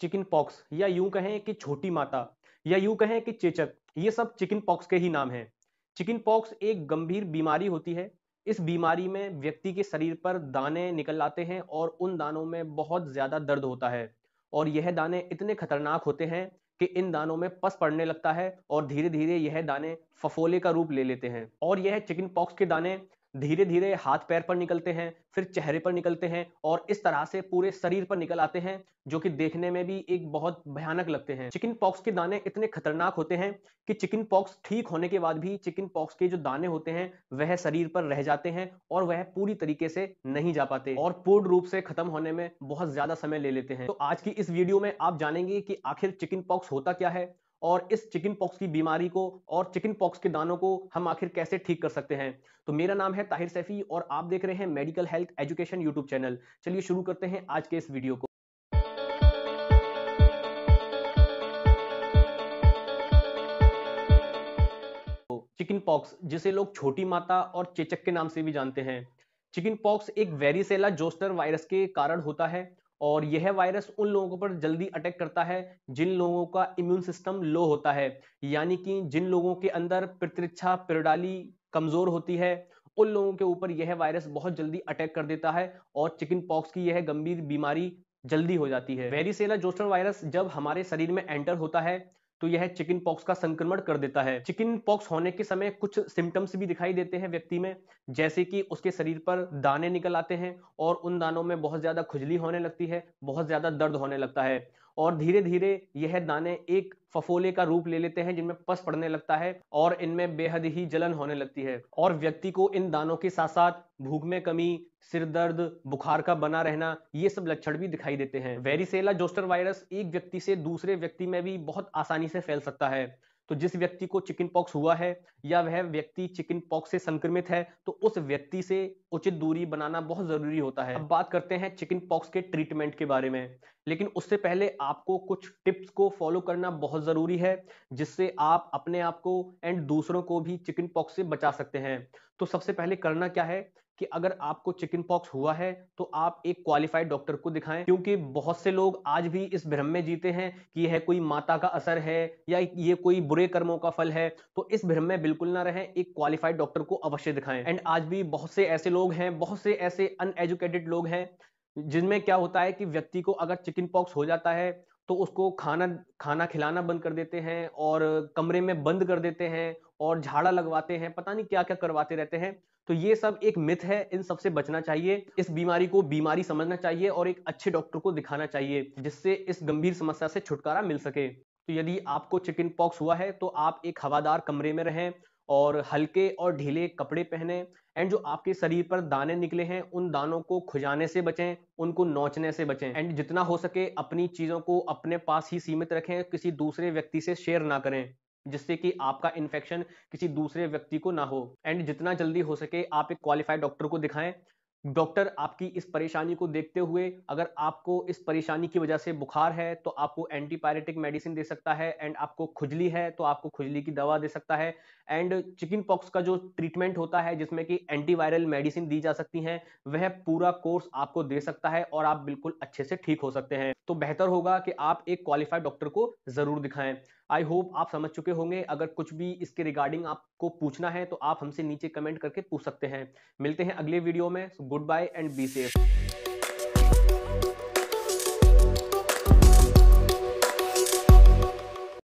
chicken pox या यूं कहें कि छोटी माता या यूं कहें कि चेचक ये सब चिकन पॉक्स के ही नाम हैं चिकन पॉक्स एक गंभीर बीमारी होती है इस बीमारी में व्यक्ति के शरीर पर दाने निकल आते हैं और उन दानों में बहुत ज़्यादा दर्द होता है और यह दाने इतने खतरनाक होते हैं कि इन दानों में पस पड़ने लगता है और धीरे धीरे यह दाने फफोले का रूप ले लेते हैं और यह चिकन पॉक्स के दाने धीरे धीरे हाथ पैर पर निकलते हैं फिर चेहरे पर निकलते हैं और इस तरह से पूरे शरीर पर निकल आते हैं जो कि देखने में भी एक बहुत भयानक लगते हैं चिकन पॉक्स के दाने इतने खतरनाक होते हैं कि चिकन पॉक्स ठीक होने के बाद भी चिकन पॉक्स के जो दाने होते हैं वह शरीर पर रह जाते हैं और वह पूरी तरीके से नहीं जा पाते और पूर्ण रूप से खत्म होने में बहुत ज्यादा समय ले लेते हैं तो आज की इस वीडियो में आप जानेंगे कि आखिर चिकन पॉक्स होता क्या है और इस चिकन पॉक्स की बीमारी को और चिकन पॉक्स के दानों को हम आखिर कैसे ठीक कर सकते हैं तो मेरा नाम है ताहिर सैफी और आप देख रहे हैं medical health education YouTube channel चलिए शुरू करते हैं आज के इस वीडियो को चिकन पॉक्स जिसे लोग छोटी माता और चेचक के नाम से भी जानते हैं चिकन पॉक्स एक वेरिसेला जोस्टर वायरस के कारण होता है और यह वायरस उन लोगों पर जल्दी अटैक करता है जिन लोगों का इम्यून सिस्टम लो होता है यानी कि जिन लोगों के अंदर प्रतिरक्षा प्रणाली कमजोर होती है उन लोगों के ऊपर यह वायरस बहुत जल्दी अटैक कर देता है और चिकन पॉक्स की यह गंभीर बीमारी जल्दी हो जाती है वेरिसेला जोस्टर वायरस जब हमारे शरीर में एंटर होता है तो यह चिकन पॉक्स का संक्रमण कर देता है चिकन पॉक्स होने के समय कुछ सिम्टम्स भी दिखाई देते हैं व्यक्ति में जैसे कि उसके शरीर पर दाने निकल आते हैं और उन दानों में बहुत ज्यादा खुजली होने लगती है बहुत ज्यादा दर्द होने लगता है और धीरे धीरे यह दाने एक फफोले का रूप ले लेते हैं जिनमें पस पड़ने लगता है और इनमें बेहद ही जलन होने लगती है और व्यक्ति को इन दानों के साथ साथ भूख में कमी सिर दर्द बुखार का बना रहना ये सब लक्षण भी दिखाई देते हैं वेरिसेला जोस्टर वायरस एक व्यक्ति से दूसरे व्यक्ति में भी बहुत आसानी से फैल सकता है तो जिस व्यक्ति को चिकन पॉक्स हुआ है या वह व्यक्ति चिकन पॉक्स से संक्रमित है तो उस व्यक्ति से उचित दूरी बनाना बहुत जरूरी होता है अब बात करते हैं चिकन पॉक्स के ट्रीटमेंट के बारे में लेकिन उससे पहले आपको कुछ टिप्स को फॉलो करना बहुत जरूरी है जिससे आप अपने आप को एंड दूसरों को भी चिकन पॉक्स से बचा सकते हैं तो सबसे पहले करना क्या है कि अगर आपको चिकन पॉक्स हुआ है तो आप एक क्वालिफाइड डॉक्टर को दिखाएं क्योंकि बहुत से लोग आज भी इस भ्रम में जीते हैं कि यह कोई माता का असर है या ये कोई बुरे कर्मों का फल है तो इस भ्रम में बिल्कुल ना रहें एक क्वालिफाइड डॉक्टर को अवश्य दिखाएं एंड आज भी बहुत से ऐसे लोग हैं बहुत से ऐसे अनएजुकेटेड लोग हैं जिनमें क्या होता है कि व्यक्ति को अगर चिकन पॉक्स हो जाता है तो उसको खाना खाना खिलाना बंद कर देते हैं और कमरे में बंद कर देते हैं और झाड़ा लगवाते हैं पता नहीं क्या क्या करवाते रहते हैं तो ये सब एक मिथ है इन सबसे बचना चाहिए इस बीमारी को बीमारी समझना चाहिए और एक अच्छे डॉक्टर को दिखाना चाहिए जिससे इस गंभीर समस्या से छुटकारा मिल सके तो यदि आपको चिकन पॉक्स हुआ है तो आप एक हवादार कमरे में रहें और हल्के और ढीले कपड़े पहने एंड जो आपके शरीर पर दाने निकले हैं उन दानों को खुजाने से बचें उनको नोचने से बचें एंड जितना हो सके अपनी चीज़ों को अपने पास ही सीमित रखें किसी दूसरे व्यक्ति से शेयर ना करें जिससे कि आपका इन्फेक्शन किसी दूसरे व्यक्ति को ना हो एंड जितना जल्दी हो सके आप एक क्वालिफाइड डॉक्टर को दिखाएं डॉक्टर आपकी इस परेशानी को देखते हुए अगर आपको इस परेशानी की वजह से बुखार है तो आपको एंटीपायरेटिक मेडिसिन दे सकता है एंड आपको खुजली है तो आपको खुजली की दवा दे सकता है एंड चिकन पॉक्स का जो ट्रीटमेंट होता है जिसमें कि एंटीवायरल मेडिसिन दी जा सकती हैं वह पूरा कोर्स आपको दे सकता है और आप बिल्कुल अच्छे से ठीक हो सकते हैं तो बेहतर होगा कि आप एक क्वालिफाइड डॉक्टर को जरूर दिखाएं आई होप आप समझ चुके होंगे अगर कुछ भी इसके रिगार्डिंग आपको पूछना है तो आप हमसे नीचे कमेंट करके पूछ सकते हैं मिलते हैं अगले वीडियो में goodbye and be safe